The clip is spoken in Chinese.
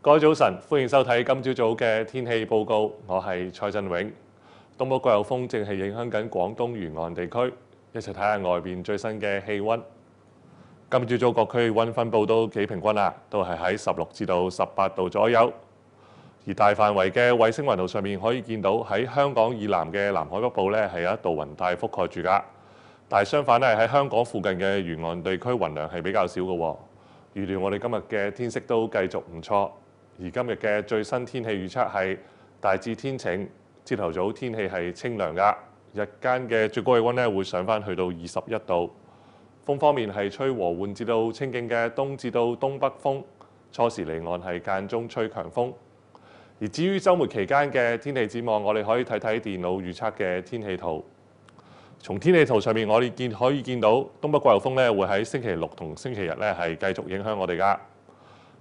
各位早晨，歡迎收睇今朝早嘅天氣報告。我係蔡振永。東北季候風正係影響緊廣東沿岸地區。一齊睇下外邊最新嘅氣温。今朝早各區温分布都幾平均啦，都係喺十六至到十八度左右。而大範圍嘅衛星雲圖上面可以見到，喺香港以南嘅南海北部咧係有一道雲帶覆蓋住噶。但係相反咧喺香港附近嘅沿岸地區雲量係比較少嘅。預料我哋今日嘅天色都繼續唔錯。而今日嘅最新天氣預測係大致天晴，朝頭早天氣係清涼噶，日間嘅最高氣温咧會上翻去到二十一度。風方面係吹和緩至到清勁嘅東至到東北風，初時離岸係間中吹強風。而至於週末期間嘅天氣展望，我哋可以睇睇電腦預測嘅天氣圖。從天氣圖上面，我哋見可以見到東北季候風咧會喺星期六同星期日咧係繼續影響我哋噶。